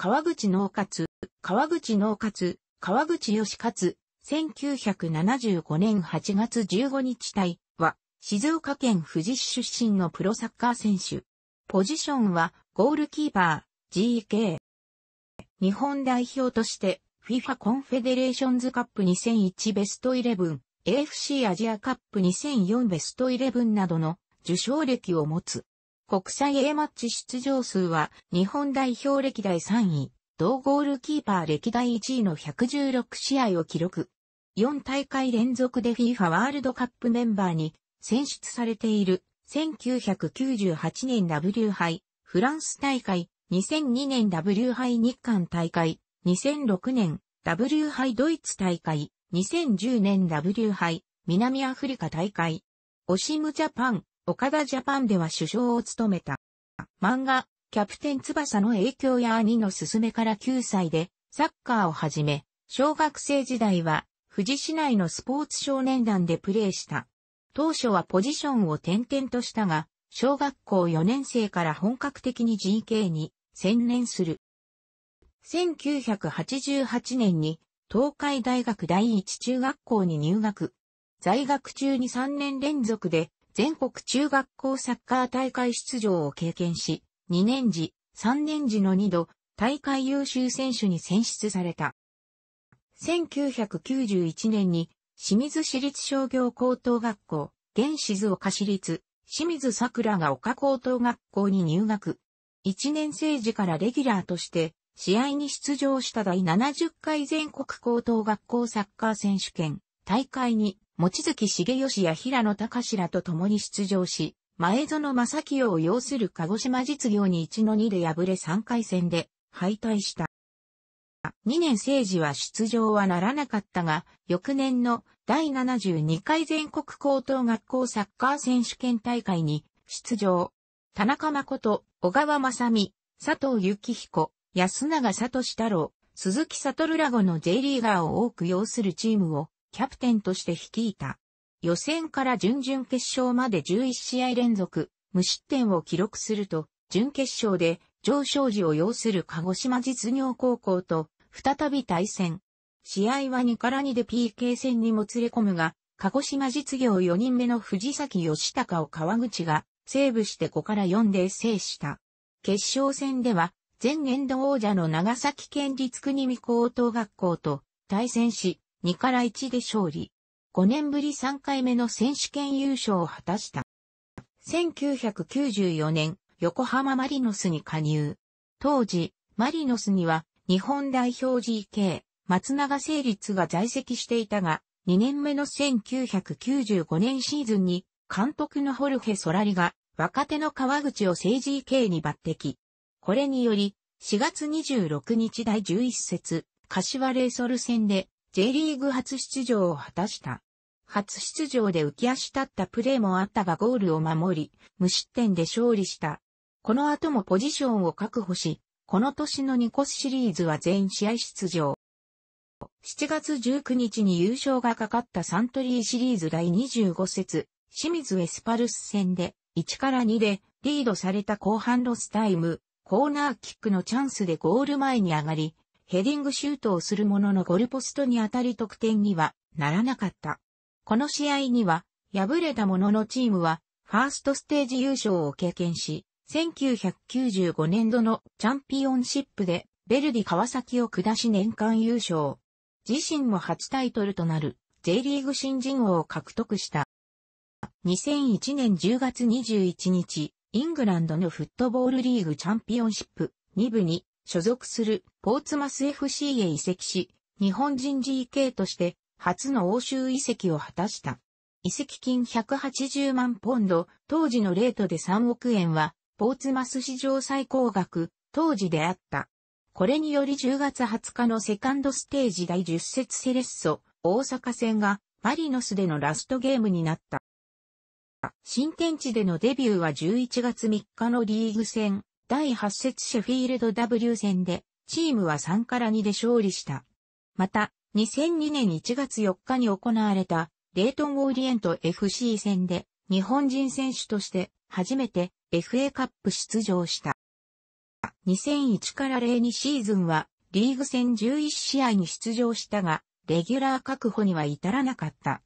川口農活、川口農活、川口義勝、1975年8月15日隊は、静岡県富士市出身のプロサッカー選手。ポジションは、ゴールキーパー、GK。日本代表として、FIFA コンフェデレーションズカップ2001ベスト11、AFC アジアカップ2004ベスト11などの受賞歴を持つ。国際 A マッチ出場数は日本代表歴代3位、同ゴールキーパー歴代1位の116試合を記録。4大会連続で FIFA ワールドカップメンバーに選出されている1998年 W 杯フランス大会、2002年 W 杯日韓大会、2006年 W 杯ドイツ大会、2010年 W 杯南アフリカ大会、オシムジャパン、岡田ジャパンでは首相を務めた。漫画、キャプテン翼の影響や兄の勧めから9歳で、サッカーをはじめ、小学生時代は、富士市内のスポーツ少年団でプレーした。当初はポジションを転々としたが、小学校4年生から本格的に GK に専念する。1988年に東海大学第一中学校に入学。在学中に3年連続で全国中学校サッカー大会出場を経験し、2年時、3年時の2度、大会優秀選手に選出された。1991年に、清水市立商業高等学校、現静岡市立、清水桜が丘高等学校に入学。1年生時からレギュラーとして、試合に出場した第70回全国高等学校サッカー選手権大会に望月重義や平野隆らと共に出場し、前園正清を要する鹿児島実業に1-2で敗れ3回戦で敗退した。2年政治は出場はならなかったが、翌年の第72回全国高等学校サッカー選手権大会に出場。田中誠、小川正美、佐藤幸彦、安永志太郎、鈴木悟らごの J リーガーを多く要するチームをキャプテンとして率いた。予選から準々決勝まで11試合連続、無失点を記録すると、準決勝で上昇時を要する鹿児島実業高校と再び対戦。試合は2から2で PK 戦にもつれ込むが、鹿児島実業4人目の藤崎義孝を川口がセーブして5から4で制した。決勝戦では、前年度王者の長崎県立国見高等学校と対戦し、2から1で勝利。5年ぶり3回目の選手権優勝を果たした。1994年、横浜マリノスに加入。当時、マリノスには日本代表 GK、松永成立が在籍していたが、2年目の1995年シーズンに、監督のホルヘ・ソラリが、若手の川口を正 GK に抜擢。これにより、4月26日第11節、柏レイソル戦で、J リーグ初出場を果たした。初出場で浮き足立ったプレーもあったがゴールを守り、無失点で勝利した。この後もポジションを確保し、この年のニコスシリーズは全試合出場。7月19日に優勝がかかったサントリーシリーズ第25節、清水エスパルス戦で1から2でリードされた後半ロスタイム、コーナーキックのチャンスでゴール前に上がり、ヘディングシュートをするもののゴルポストに当たり得点にはならなかった。この試合には、敗れたもののチームは、ファーストステージ優勝を経験し、1995年度のチャンピオンシップで、ベルディ川崎を下し年間優勝。自身も初タイトルとなる J リーグ新人王を獲得した。2001年10月21日、イングランドのフットボールリーグチャンピオンシップ2部に所属するポーツマス FC へ移籍し、日本人 GK として初の欧州移籍を果たした。移籍金180万ポンド、当時のレートで3億円は、ポーツマス史上最高額、当時であった。これにより10月20日のセカンドステージ第10節セレッソ、大阪戦が、マリノスでのラストゲームになった。新天地でのデビューは11月3日のリーグ戦、第8節シェフィールド W 戦で、チームは3から2で勝利した。また、2002年1月4日に行われた、レイトンオーリエント FC 戦で、日本人選手として、初めて FA カップ出場した。2001から02シーズンは、リーグ戦11試合に出場したが、レギュラー確保には至らなかった。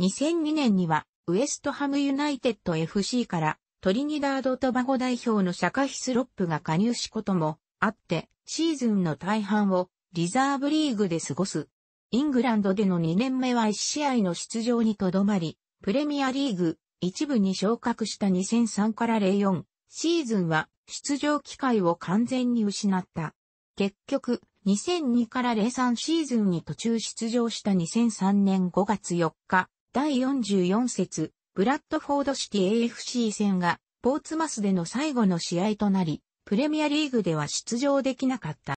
2002年には、ウエストハムユナイテッド FC からトリニダード・トバゴ代表のシャカヒスロップが加入しこともあって、シーズンの大半をリザーブリーグで過ごす。イングランドでの2年目は1試合の出場にとどまり、プレミアリーグ一部に昇格した2003から04シーズンは出場機会を完全に失った。結局、2002から03シーズンに途中出場した2003年5月4日、第44節ブラッドフォードシティ AFC 戦が、ポーツマスでの最後の試合となり、プレミアリーグでは出場できなかった。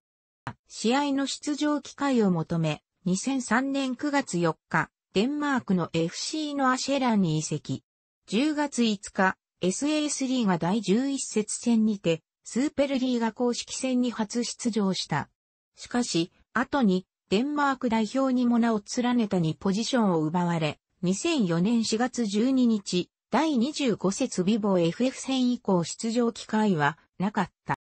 試合の出場機会を求め、2003年9月4日、デンマークの FC のアシェランに移籍。10月5日、SAS が第11節戦にて、スーペルリーが公式戦に初出場した。しかし、後に、デンマーク代表にも名を連ねたにポジションを奪われ、2004年4月12日、第25節ビボ FF 戦以降出場機会はなかった。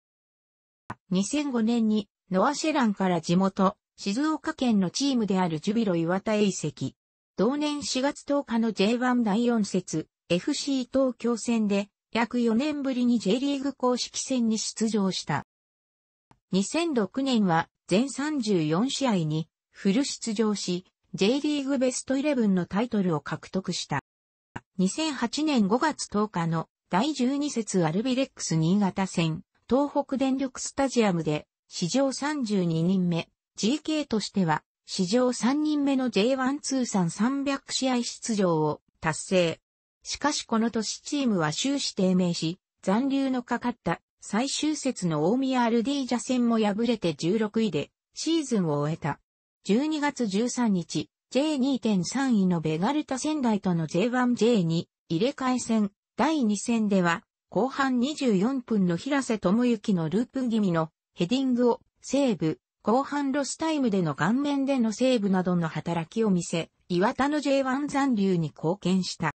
2005年にノアシェランから地元、静岡県のチームであるジュビロ岩田へ移籍。同年4月10日の J1 第4節 FC 東京戦で約4年ぶりに J リーグ公式戦に出場した。2006年は全34試合にフル出場し、J リーグベスト11のタイトルを獲得した。2008年5月10日の第12節アルビレックス新潟戦、東北電力スタジアムで、史上32人目、GK としては、史上3人目の J1 通算300試合出場を達成。しかしこの年チームは終始低迷し、残留のかかった最終節の大宮アルディージャ戦も敗れて16位でシーズンを終えた。12月13日、J2.3 位のベガルタ仙台との J1J2 入れ替え戦第2戦では、後半24分の平瀬智之のループ気味のヘディングをセーブ、後半ロスタイムでの顔面でのセーブなどの働きを見せ、岩田の J1 残留に貢献した。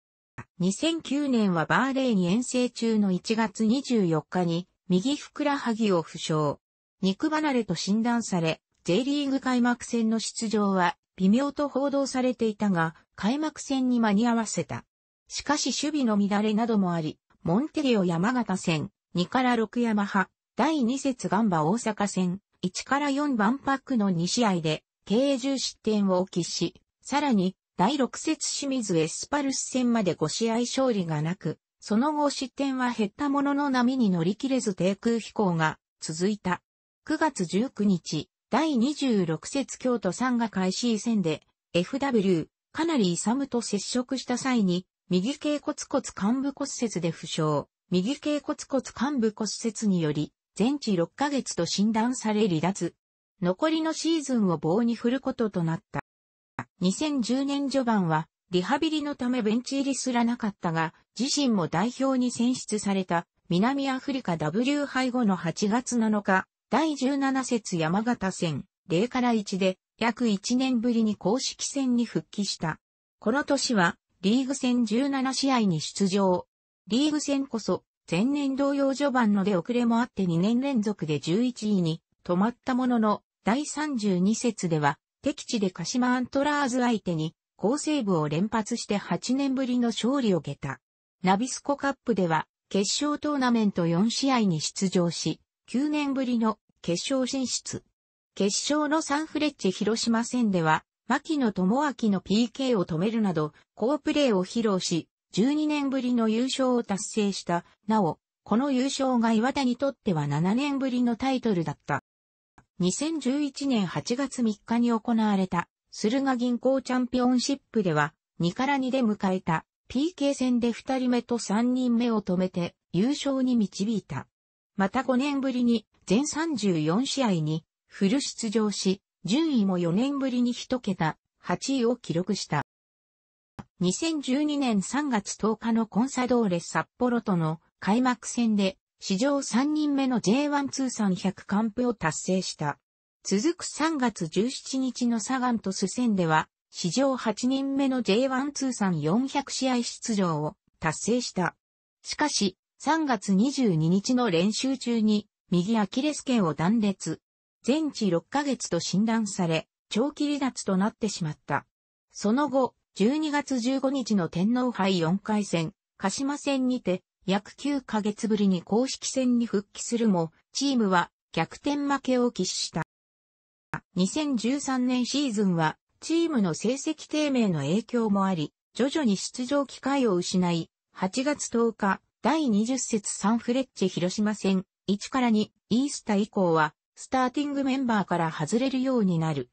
2009年はバーレーに遠征中の1月24日に右ふくらはぎを負傷。肉離れと診断され、J リーグ開幕戦の出場は微妙と報道されていたが、開幕戦に間に合わせた。しかし守備の乱れなどもあり、モンテリオ山形戦、2から6山派、第2節ガンバ大阪戦、1から4番パックの2試合で、経営10失点を喫し、さらに、第6節清水エスパルス戦まで5試合勝利がなく、その後失点は減ったものの波に乗り切れず低空飛行が続いた。9月19日、第26節京都3が開始戦で、FW、かなり勇と接触した際に、右頸骨骨幹部骨折で負傷、右頸骨骨幹部骨折により、全治6ヶ月と診断され離脱。残りのシーズンを棒に振ることとなった。2010年序盤は、リハビリのためベンチ入りすらなかったが、自身も代表に選出された、南アフリカ W 敗後の8月7日、第17節山形戦、0から1で、約1年ぶりに公式戦に復帰した。この年は、リーグ戦17試合に出場。リーグ戦こそ、前年同様序盤の出遅れもあって2年連続で11位に止まったものの、第32節では、敵地で鹿島アントラーズ相手に、高セーブを連発して8年ぶりの勝利を受けた。ナビスコカップでは、決勝トーナメント4試合に出場し、9年ぶりの決勝進出。決勝のサンフレッチェ広島戦では、牧野智明の PK を止めるなど、好プレーを披露し、12年ぶりの優勝を達成した。なお、この優勝が岩田にとっては7年ぶりのタイトルだった。2011年8月3日に行われた、駿河銀行チャンピオンシップでは、2から2で迎えた、PK 戦で2人目と3人目を止めて、優勝に導いた。また5年ぶりに全34試合にフル出場し、順位も4年ぶりに1桁、8位を記録した。2012年3月10日のコンサドーレ札幌との開幕戦で史上3人目の J1 通算100完封を達成した。続く3月17日のサガンとス戦では史上8人目の J1 通算400試合出場を達成した。しかし、3月22日の練習中に右アキレス腱を断裂。全治6ヶ月と診断され、長期離脱となってしまった。その後、12月15日の天皇杯4回戦、鹿島戦にて、約9ヶ月ぶりに公式戦に復帰するも、チームは逆転負けを喫した。2013年シーズンは、チームの成績低迷の影響もあり、徐々に出場機会を失い、8月10日、第20節サンフレッチェ広島戦1から2イースタ以降はスターティングメンバーから外れるようになる。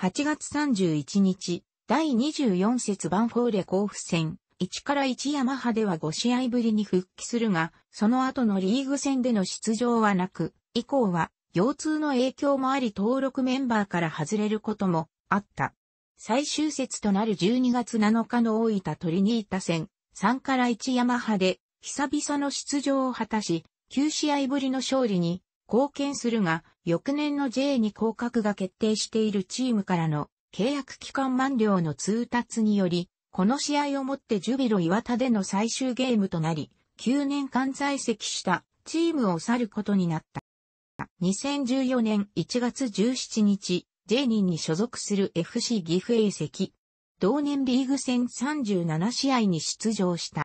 8月31日第24節バンフォーレ甲府戦1から1ヤマハでは5試合ぶりに復帰するが、その後のリーグ戦での出場はなく、以降は腰痛の影響もあり登録メンバーから外れることもあった。最終節となる12月7日の大分トリニータ戦3から1ヤマハで久々の出場を果たし、9試合ぶりの勝利に貢献するが、翌年の J に降格が決定しているチームからの契約期間満了の通達により、この試合をもってジュビロ岩田での最終ゲームとなり、9年間在籍したチームを去ることになった。2014年1月17日、J 人に所属する FC 岐阜英籍。同年リーグ戦37試合に出場した。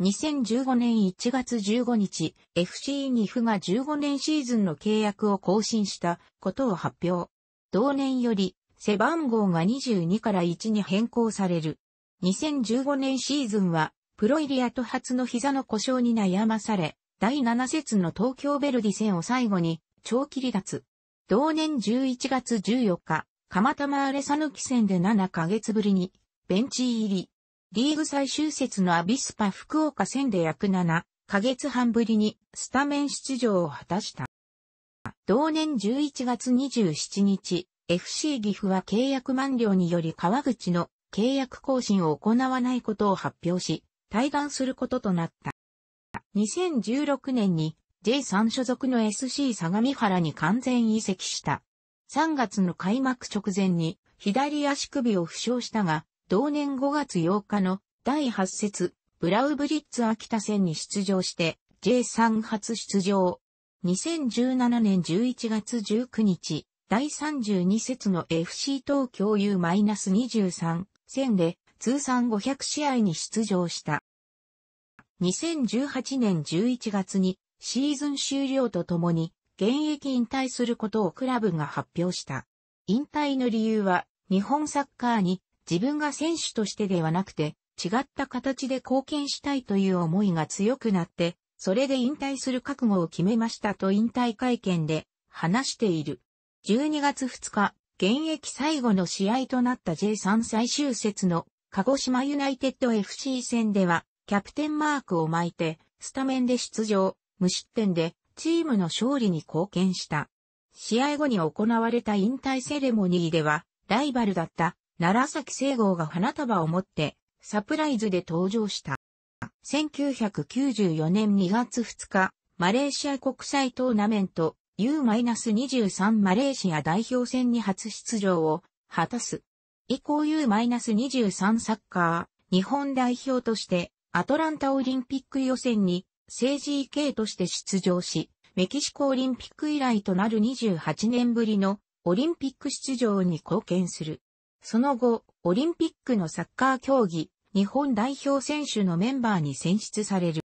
2015年1月15日、FC ニフが15年シーズンの契約を更新したことを発表。同年より背番号が22から1に変更される。2015年シーズンはプロイリアと初の膝の故障に悩まされ、第7節の東京ベルディ戦を最後に長期離脱。同年11月14日、鎌玉アレサヌキ戦で7ヶ月ぶりにベンチ入り。リーグ最終節のアビスパ福岡戦で約7ヶ月半ぶりにスタメン出場を果たした。同年11月27日、FC 岐阜は契約満了により川口の契約更新を行わないことを発表し、対談することとなった。2016年に J3 所属の SC 相模原に完全移籍した。3月の開幕直前に左足首を負傷したが、同年5月8日の第8節、ブラウブリッツ秋田戦に出場して J3 初出場。2017年11月19日、第32節の FC 東京 U-23 戦で通算500試合に出場した。2018年11月にシーズン終了とともに現役引退することをクラブが発表した。引退の理由は日本サッカーに自分が選手としてではなくて、違った形で貢献したいという思いが強くなって、それで引退する覚悟を決めましたと引退会見で話している。12月2日、現役最後の試合となった J3 最終節の鹿児島ユナイテッド FC 戦では、キャプテンマークを巻いて、スタメンで出場、無失点で、チームの勝利に貢献した。試合後に行われた引退セレモニーでは、ライバルだった奈良崎聖郷が花束を持って、サプライズで登場した。1994年2月2日、マレーシア国際トーナメント U-23 マレーシア代表戦に初出場を果たす。以降 U-23 サッカー日本代表としてアトランタオリンピック予選に政治 EK として出場し、メキシコオリンピック以来となる28年ぶりのオリンピック出場に貢献する。その後、オリンピックのサッカー競技、日本代表選手のメンバーに選出される。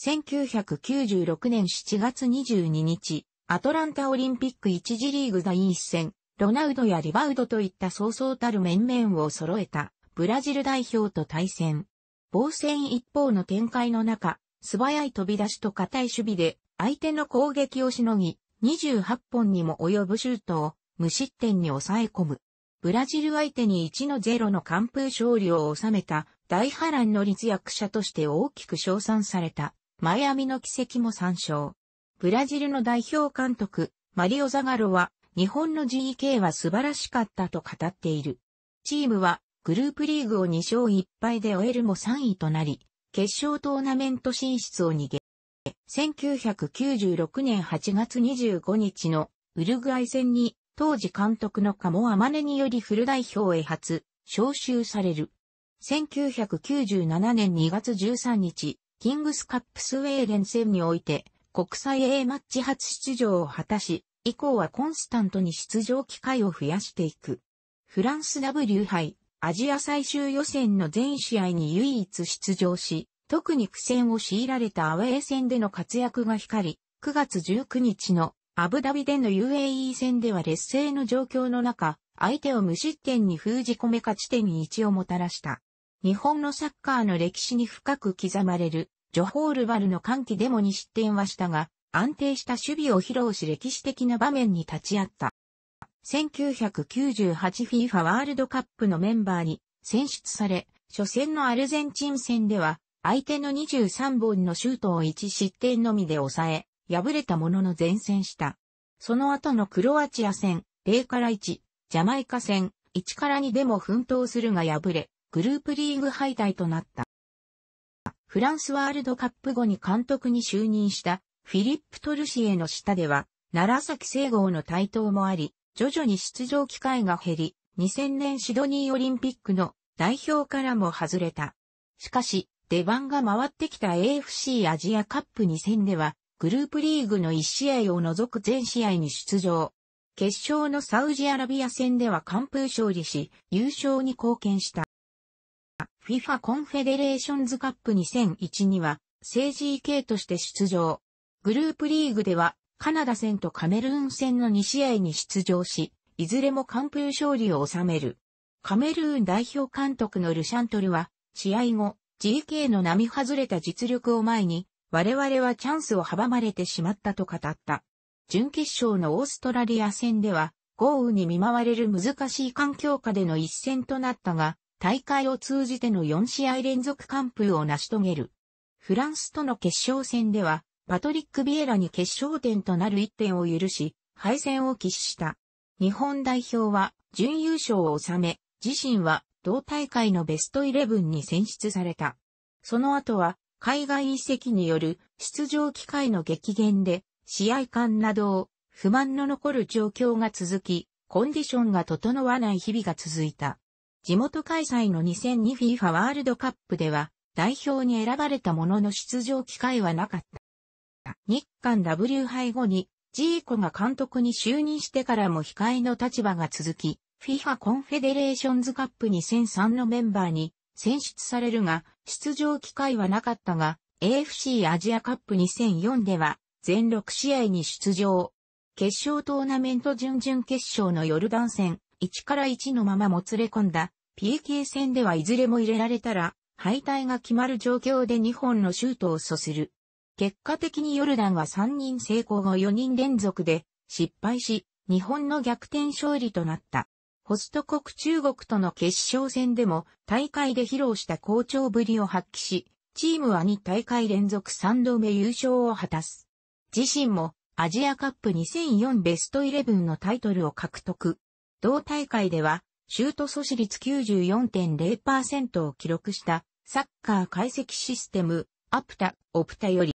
1996年7月22日、アトランタオリンピック1次リーグ第一戦、ロナウドやリバウドといったそうそうたる面々を揃えた、ブラジル代表と対戦。防戦一方の展開の中、素早い飛び出しと固い守備で、相手の攻撃をしのぎ、28本にも及ぶシュートを無失点に抑え込む。ブラジル相手に1の0の完封勝利を収めた大波乱の立役者として大きく称賛されたマイアミの奇跡も参照。ブラジルの代表監督マリオ・ザガロは日本の GK は素晴らしかったと語っている。チームはグループリーグを2勝1敗で終えるも3位となり、決勝トーナメント進出を逃げ、1996年8月25日のウルグアイ戦に当時監督の鴨天音によりフル代表へ初、招集される。1997年2月13日、キングスカップスウェーデン戦において、国際 A マッチ初出場を果たし、以降はコンスタントに出場機会を増やしていく。フランス W 杯、アジア最終予選の全試合に唯一出場し、特に苦戦を強いられたアウェー戦での活躍が光り、9月19日のアブダビでの UAE 戦では劣勢の状況の中、相手を無失点に封じ込め勝ち点に1をもたらした。日本のサッカーの歴史に深く刻まれる、ジョホールバルの歓喜でもに失点はしたが、安定した守備を披露し歴史的な場面に立ち会った。1998FIFA ワールドカップのメンバーに選出され、初戦のアルゼンチン戦では、相手の23本のシュートを1失点のみで抑え、敗れたものの前線した。その後のクロアチア戦、0から1、ジャマイカ戦、1から2でも奮闘するが敗れ、グループリーグ敗退となった。フランスワールドカップ後に監督に就任したフィリップ・トルシエの下では、奈良崎聖郷の台頭もあり、徐々に出場機会が減り、2000年シドニーオリンピックの代表からも外れた。しかし、出番が回ってきた AFC アジアカップ2戦では、グループリーグの1試合を除く全試合に出場。決勝のサウジアラビア戦では完封勝利し、優勝に貢献した。FIFA コンフェデレーションズカップ2001には、政治 EK として出場。グループリーグでは、カナダ戦とカメルーン戦の2試合に出場し、いずれも完封勝利を収める。カメルーン代表監督のルシャントルは、試合後、GK の並外れた実力を前に、我々はチャンスを阻まれてしまったと語った。準決勝のオーストラリア戦では、豪雨に見舞われる難しい環境下での一戦となったが、大会を通じての4試合連続完封を成し遂げる。フランスとの決勝戦では、パトリック・ビエラに決勝点となる1点を許し、敗戦を喫した。日本代表は準優勝を収め、自身は同大会のベストイレブンに選出された。その後は海外移籍による出場機会の激減で、試合間などを不満の残る状況が続き、コンディションが整わない日々が続いた。地元開催の 2002FIFA ワールドカップでは、代表に選ばれたものの出場機会はなかった。日韓 W 杯後に、ジーコが監督に就任してからも控えの立場が続き、FIFA コンフェデレーションズカップ2003のメンバーに選出されるが、出場機会はなかったが、AFC アジアカップ2004では、全6試合に出場。決勝トーナメント準々決勝のヨルダン戦、1から1のままもつれ込んだ、PK 戦ではいずれも入れられたら、敗退が決まる状況で2本のシュートを阻する。結果的にヨルダンは3人成功後4人連続で失敗し、日本の逆転勝利となった。ホスト国中国との決勝戦でも大会で披露した好調ぶりを発揮し、チームは2大会連続3度目優勝を果たす。自身もアジアカップ2004ベストイレブンのタイトルを獲得。同大会ではシュート阻止率94.0%を記録したサッカー解析システムアプタ、オプタより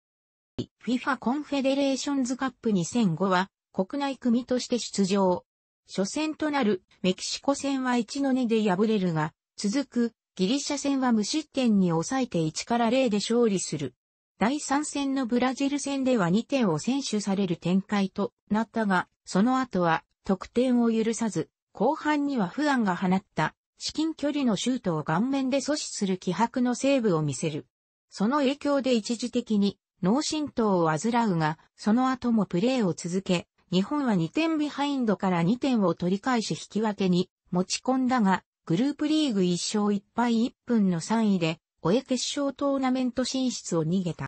FIFA コンフェデレーションズカップ2005は国内組として出場。初戦となるメキシコ戦は1の2で敗れるが、続くギリシャ戦は無失点に抑えて1から0で勝利する。第3戦のブラジル戦では2点を選手される展開となったが、その後は得点を許さず、後半には不安が放った至近距離のシュートを顔面で阻止する気迫のセーブを見せる。その影響で一時的に脳震盪を患うが、その後もプレーを続け、日本は2点ビハインドから2点を取り返し引き分けに持ち込んだが、グループリーグ1勝1敗1分の3位で、終え決勝トーナメント進出を逃げた。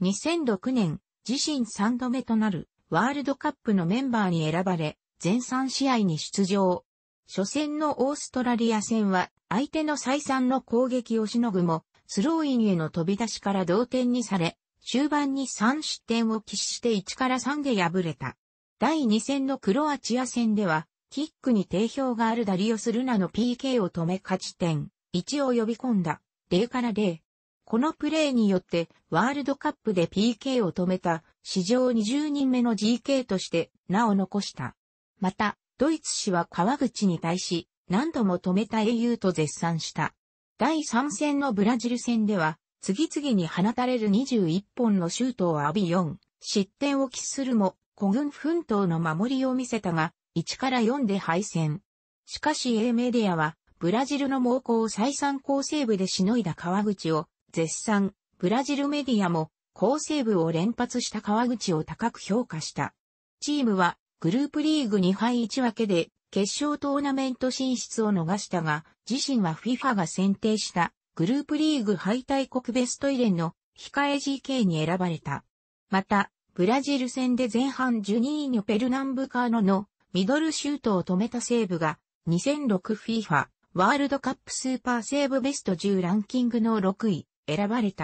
2006年、自身3度目となるワールドカップのメンバーに選ばれ、全3試合に出場。初戦のオーストラリア戦は、相手の再三の攻撃をしのぐも、スローインへの飛び出しから同点にされ、終盤に3失点を喫して1から3で敗れた。第2戦のクロアチア戦では、キックに定評があるダリオス・ルナの PK を止め勝ち点1を呼び込んだ0から0。このプレーによってワールドカップで PK を止めた史上20人目の GK として名を残した。また、ドイツ氏は川口に対し何度も止めた英雄と絶賛した。第3戦のブラジル戦では次々に放たれる21本のシュートを浴び4失点を喫するも古軍奮闘の守りを見せたが、1から4で敗戦。しかし A メディアは、ブラジルの猛攻を再三高西部でしのいだ川口を、絶賛、ブラジルメディアも、高西部を連発した川口を高く評価した。チームは、グループリーグ2敗1分けで、決勝トーナメント進出を逃したが、自身は FIFA が選定した、グループリーグ敗退国ベストイレンの、控え GK に選ばれた。また、ブラジル戦で前半ジュニーニョ・ペルナンブカーノのミドルシュートを止めたセーブが 2006FIFA ワールドカップスーパーセーブベスト10ランキングの6位選ばれた。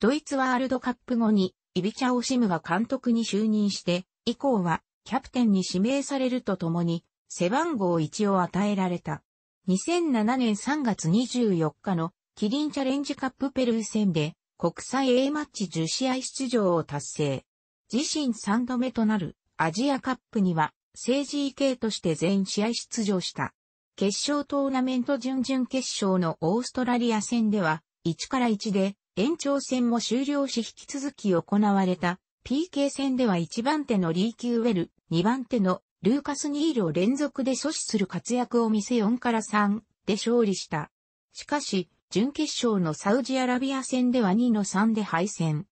ドイツワールドカップ後にイビチャ・オシムが監督に就任して以降はキャプテンに指名されるとともに背番号1を与えられた。2007年3月24日のキリンチャレンジカップペルー戦で国際 A マッチ10試合出場を達成。自身3度目となるアジアカップには、政治 EK として全試合出場した。決勝トーナメント準々決勝のオーストラリア戦では、1から1で延長戦も終了し引き続き行われた PK 戦では1番手のリー・キューウェル、2番手のルーカス・ニールを連続で阻止する活躍を見せ4から3で勝利した。しかし、準決勝のサウジアラビア戦では2の3で敗戦。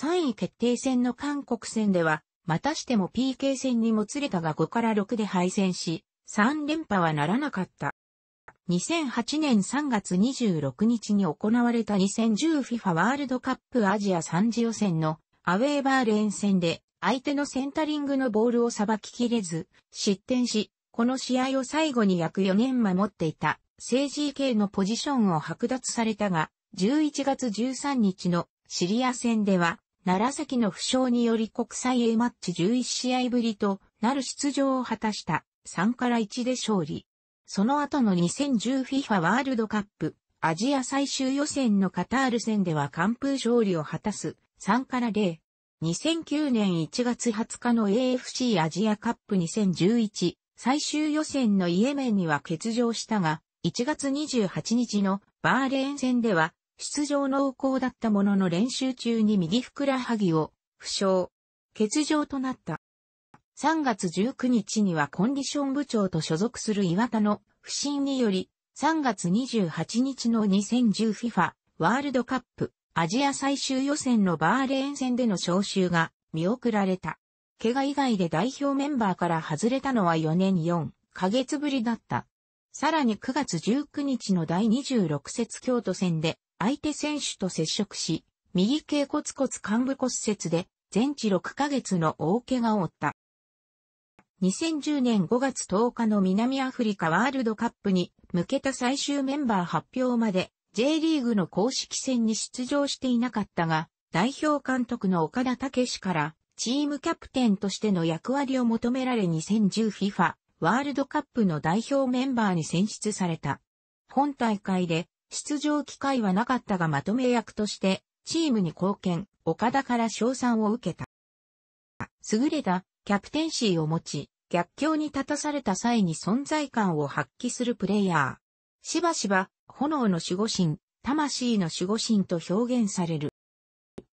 3位決定戦の韓国戦では、またしても PK 戦にもつれたが5から6で敗戦し、3連覇はならなかった。2008年3月26日に行われた 2010FIFA ワールドカップアジア3次予選のアウェーバーレーン戦で相手のセンタリングのボールをさばききれず失点し、この試合を最後に約4年守っていた政治系のポジションを剥奪されたが、11月13日のシリア戦では、奈良崎の負傷により国際 A マッチ11試合ぶりとなる出場を果たした3から1で勝利。その後の 2010FIFA ワールドカップアジア最終予選のカタール戦では完封勝利を果たす3から0。2009年1月20日の AFC アジアカップ2011最終予選のイエメンには欠場したが、1月28日のバーレーン戦では出場濃厚だったものの練習中に右ふくらはぎを負傷、欠場となった。3月19日にはコンディション部長と所属する岩田の不審により、3月28日の 2010FIFA ワールドカップアジア最終予選のバーレーン戦での招集が見送られた。怪我以外で代表メンバーから外れたのは4年4ヶ月ぶりだった。さらに9月19日の第26節京都戦で相手選手と接触し、右頸骨骨幹部骨折で全治6ヶ月の大怪我を負った。2010年5月10日の南アフリカワールドカップに向けた最終メンバー発表まで J リーグの公式戦に出場していなかったが、代表監督の岡田武史からチームキャプテンとしての役割を求められ 2010FIFA ワールドカップの代表メンバーに選出された。本大会で出場機会はなかったがまとめ役としてチームに貢献、岡田から賞賛を受けた。優れたキャプテンシーを持ち、逆境に立たされた際に存在感を発揮するプレイヤー。しばしば、炎の守護神、魂の守護神と表現される。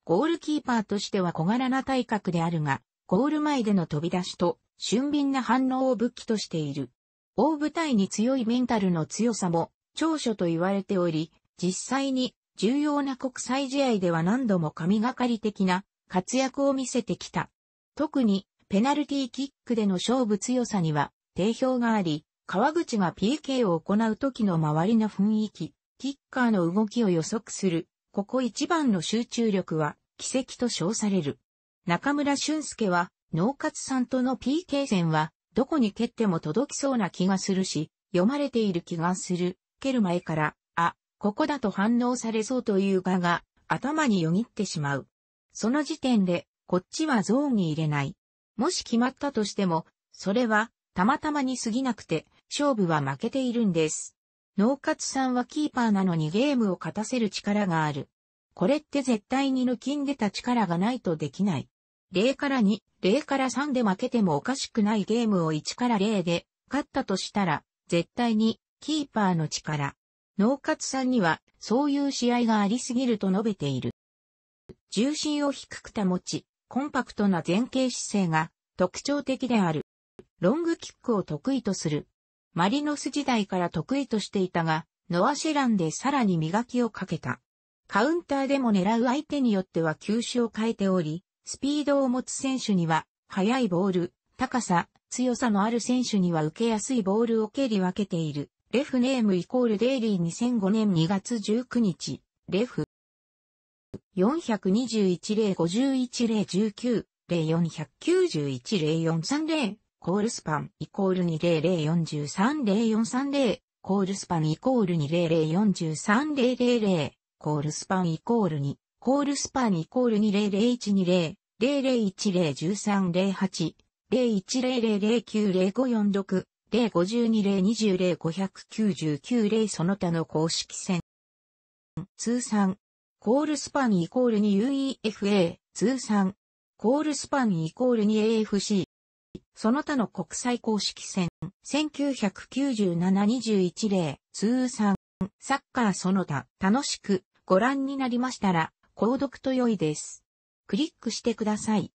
ゴールキーパーとしては小柄な体格であるが、ゴール前での飛び出しと俊敏な反応を武器としている。大舞台に強いメンタルの強さも長所と言われており、実際に重要な国際試合では何度も神がかり的な活躍を見せてきた。特にペナルティーキックでの勝負強さには定評があり、川口が PK を行う時の周りの雰囲気、キッカーの動きを予測する、ここ一番の集中力は奇跡と称される。中村俊介は農活さんとの PK 戦は、どこに蹴っても届きそうな気がするし、読まれている気がする。蹴る前から、あ、ここだと反応されそうというがが、頭によぎってしまう。その時点で、こっちはゾーンに入れない。もし決まったとしても、それは、たまたまに過ぎなくて、勝負は負けているんです。農活さんはキーパーなのにゲームを勝たせる力がある。これって絶対に抜きんでた力がないとできない。0から2、0から3で負けてもおかしくないゲームを1から0で勝ったとしたら、絶対にキーパーの力。脳活さんにはそういう試合がありすぎると述べている。重心を低く保ち、コンパクトな前傾姿勢が特徴的である。ロングキックを得意とする。マリノス時代から得意としていたが、ノアシェランでさらに磨きをかけた。カウンターでも狙う相手によっては球種を変えており、スピードを持つ選手には、速いボール、高さ、強さのある選手には受けやすいボールを蹴り分けている。レフネームイコールデイリー2005年2月19日、レフ。4 2 1 0 5 1 0 1 9 4 9 1 4 3 0コールスパンイコール2004430430コールスパンイコール20043000コールスパンイコール2コールスパンイコール200120、00101308、0100090546、0520020599その他の公式戦。通算、コールスパンイコール2 UEFA、通算、コールスパンイコール2 AFC。その他の国際公式戦、1997-21例、通算、サッカーその他、楽しくご覧になりましたら、購読と良いです。クリックしてください。